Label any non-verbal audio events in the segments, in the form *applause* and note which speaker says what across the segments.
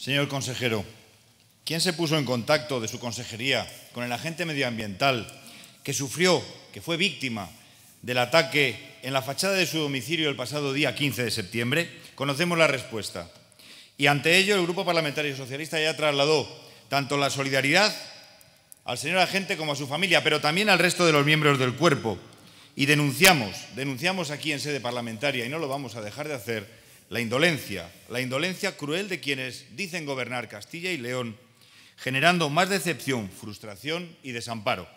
Speaker 1: Señor consejero, ¿quién se puso en contacto de su consejería con el agente medioambiental que sufrió, que fue víctima del ataque en la fachada de su domicilio el pasado día 15 de septiembre? Conocemos la respuesta. Y ante ello, el Grupo Parlamentario Socialista ya trasladó tanto la solidaridad al señor agente como a su familia, pero también al resto de los miembros del cuerpo. Y denunciamos, denunciamos aquí en sede parlamentaria, y no lo vamos a dejar de hacer, la indolencia, la indolencia cruel de quienes dicen gobernar Castilla y León, generando más decepción, frustración y desamparo.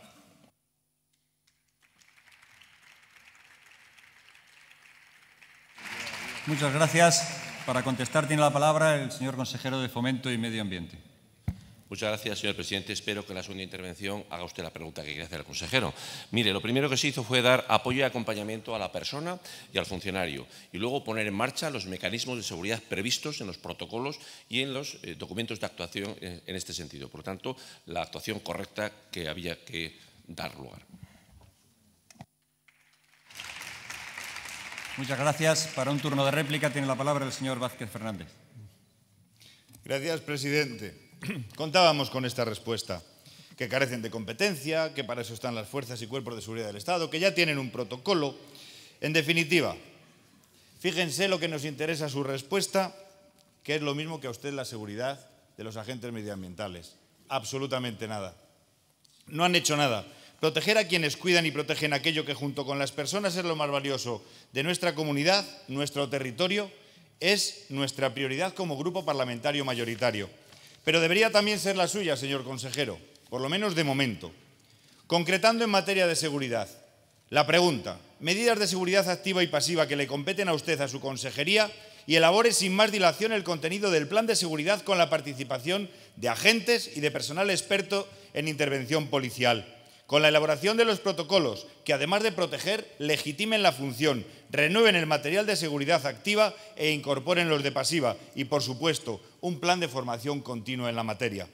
Speaker 1: Muchas gracias. Para contestar tiene la palabra
Speaker 2: el señor consejero de Fomento y Medio Ambiente. Muchas gracias, señor presidente. Espero que en la segunda intervención haga usted la pregunta que quiere hacer al consejero. Mire, lo primero que se hizo fue dar apoyo y acompañamiento a la persona y al funcionario y luego poner en marcha los mecanismos de seguridad previstos en los protocolos y en los eh, documentos de actuación eh, en, este sentido. Por lo tanto, la actuación correcta que había que dar lugar.
Speaker 1: Muchas gracias. Para un turno de réplica tiene la palabra el señor Vázquez Fernández. Gracias, presidente. *clears throat* Contábamos con esta respuesta, que carecen de competencia, que para eso están las fuerzas y cuerpos de seguridad del Estado, que ya tienen un protocolo. En definitiva, fíjense lo que nos interesa su respuesta, que es lo mismo que a usted la seguridad de los agentes medioambientales. Absolutamente nada. No han hecho nada. Proteger a quienes cuidan y protegen aquello que junto con las personas es lo más valioso de nuestra comunidad, nuestro territorio, es nuestra prioridad como grupo parlamentario mayoritario. Pero debería también ser la suya, señor consejero, por lo menos de momento. Concretando en materia de seguridad, la pregunta, medidas de seguridad activa y pasiva que le competen a usted, a su consejería, y elabore sin más dilación el contenido del plan de seguridad con la participación de agentes y de personal experto en intervención policial con la elaboración de los protocolos que, además de proteger, legitimen la función, renueven el material de seguridad activa e incorporen los de pasiva y, por supuesto, un plan de formación continua en la materia.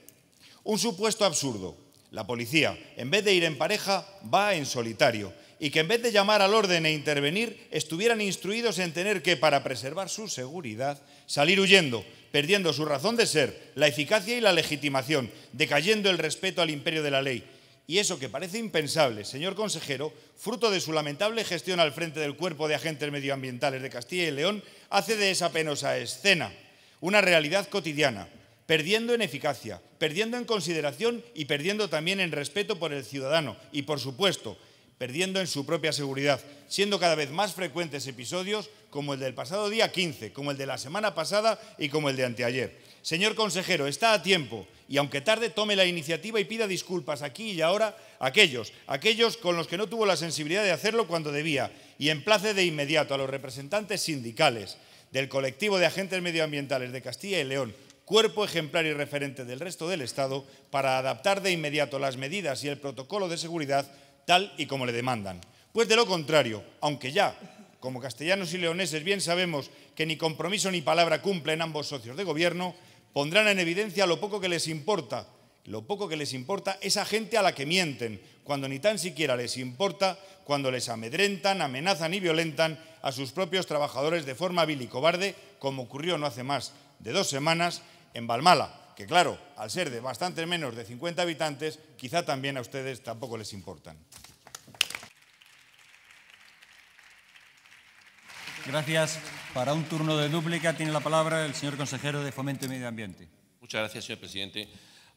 Speaker 1: Un supuesto absurdo. La policía, en vez de ir en pareja, va en solitario y que en vez de llamar al orden e intervenir, estuvieran instruidos en tener que, para preservar su seguridad, salir huyendo, perdiendo su razón de ser, la eficacia y la legitimación, decayendo el respeto al imperio de la ley y eso que parece impensable, señor consejero, fruto de su lamentable gestión al frente del cuerpo de agentes medioambientales de Castilla y León, hace de esa penosa escena una realidad cotidiana, perdiendo en eficacia, perdiendo en consideración y perdiendo también en respeto por el ciudadano y, por supuesto, perdiendo en su propia seguridad, siendo cada vez más frecuentes episodios como el del pasado día 15, como el de la semana pasada y como el de anteayer. Señor consejero, está a tiempo y aunque tarde tome la iniciativa y pida disculpas aquí y ahora a aquellos, aquellos con los que no tuvo la sensibilidad de hacerlo cuando debía y emplace de inmediato a los representantes sindicales del colectivo de agentes medioambientales de Castilla y León, cuerpo ejemplar y referente del resto del Estado, para adaptar de inmediato las medidas y el protocolo de seguridad tal y como le demandan. Pues de lo contrario, aunque ya como castellanos y leoneses bien sabemos que ni compromiso ni palabra cumplen ambos socios de gobierno, pondrán en evidencia lo poco que les importa, lo poco que les importa esa gente a la que mienten, cuando ni tan siquiera les importa, cuando les amedrentan, amenazan y violentan a sus propios trabajadores de forma vil y cobarde, como ocurrió no hace más de dos semanas en Valmala, que claro, al ser de bastante menos de 50 habitantes, quizá también a ustedes tampoco les importan. Gracias. Para un turno de dúplica tiene la palabra el señor consejero de Fomento y Medio Ambiente.
Speaker 2: Muchas gracias, señor presidente.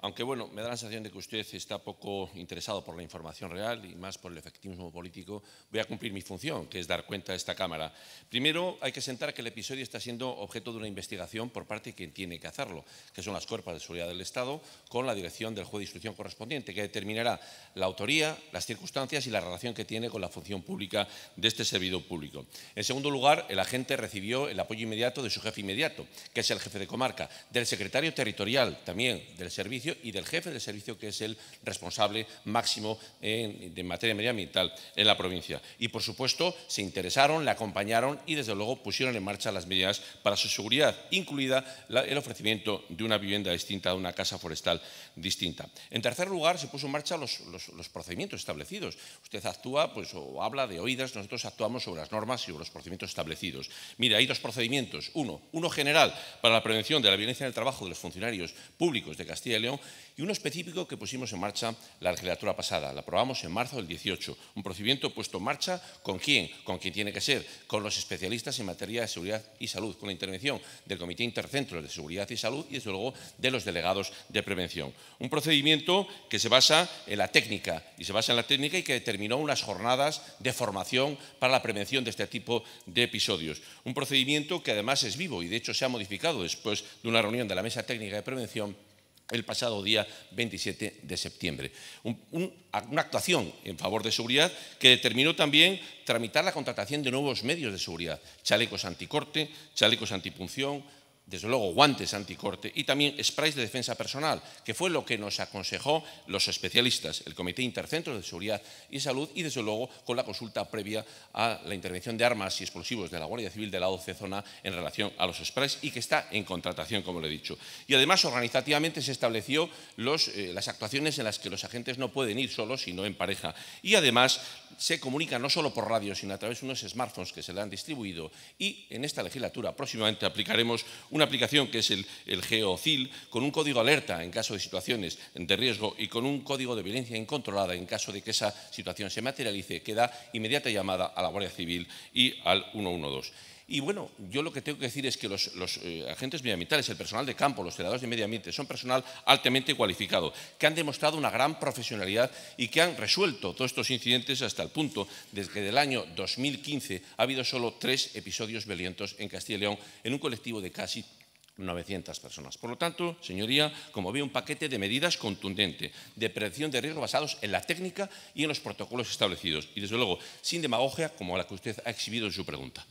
Speaker 2: Aunque bueno, me da la sensación de que usted está poco interesado por la información real y más por el efectivismo político, voy a cumplir mi función, que es dar cuenta a esta Cámara. Primero, hay que sentar que el episodio está siendo objeto de una investigación por parte de quien tiene que hacerlo, que son las cuerpos de seguridad del Estado, con la dirección del juez de instrucción correspondiente, que determinará la autoría, las circunstancias y la relación que tiene con la función pública de este servidor público. En segundo lugar, el agente recibió el apoyo inmediato de su jefe inmediato, que es el jefe de comarca, del secretario territorial también del servicio y del jefe del servicio, que es el responsable máximo en, de materia medioambiental en la provincia. Y, por supuesto, se interesaron, le acompañaron y, desde luego, pusieron en marcha las medidas para su seguridad, incluida el ofrecimiento de una vivienda distinta, de una casa forestal distinta. En tercer lugar, se puso en marcha los, procedimientos establecidos. Usted actúa pues, o habla de oídas, nosotros actuamos sobre las normas y sobre los procedimientos establecidos. Mire, hay dos procedimientos. Uno, uno general para la prevención de la violencia en el trabajo de los funcionarios públicos de Castilla y León y uno específico que pusimos en marcha la legislatura pasada. La aprobamos en marzo del 18. Un procedimiento puesto en marcha con quién, con quién tiene que ser, con los especialistas en materia de seguridad y salud, con la intervención del Comité Intercentro de Seguridad y Salud y, desde luego, de los delegados de prevención. Un procedimiento que se basa en la técnica y se basa en la técnica y que determinó unas jornadas de formación para la prevención de este tipo de episodios. Un procedimiento que además es vivo y de hecho se ha modificado después de una reunión de la Mesa Técnica de Prevención el pasado día 27 de septiembre. una actuación en favor de seguridad que determinó también tramitar la contratación de nuevos medios de seguridad, chalecos anticorte, chalecos antipunción, desde luego guantes anticorte y también sprays de defensa personal, que fue lo que nos aconsejó los especialistas, el Comité Intercentro de Seguridad y Salud y desde luego con la consulta previa a la intervención de armas y explosivos de la Guardia Civil de la 12 zona en relación a los sprays y que está en contratación, como lo he dicho. Y además organizativamente se estableció eh, las actuaciones en las que los agentes no pueden ir solos, sino en pareja. Y además se comunica no solo por radio, sino a través de unos smartphones que se le han distribuido y en esta legislatura próximamente aplicaremos una aplicación que es el, GeoCIL, con un código alerta en caso de situaciones de riesgo y con un código de violencia incontrolada en caso de que esa situación se materialice, que da inmediata llamada a la Guardia Civil y al 112. Y bueno, yo lo que tengo que decir es que los, eh, agentes medioambientales, el personal de campo, los celadores de medio ambiente, son personal altamente cualificado, que han demostrado una gran profesionalidad y que han resuelto todos estos incidentes hasta el punto de que del año 2015 ha habido solo tres episodios violentos en Castilla y León, en un colectivo de casi 900 personas. Por lo tanto, señoría, como veo, un paquete de medidas contundente de prevención de riesgos basados en la técnica y en los protocolos establecidos. Y, desde luego, sin demagogia como la que usted ha exhibido en su pregunta.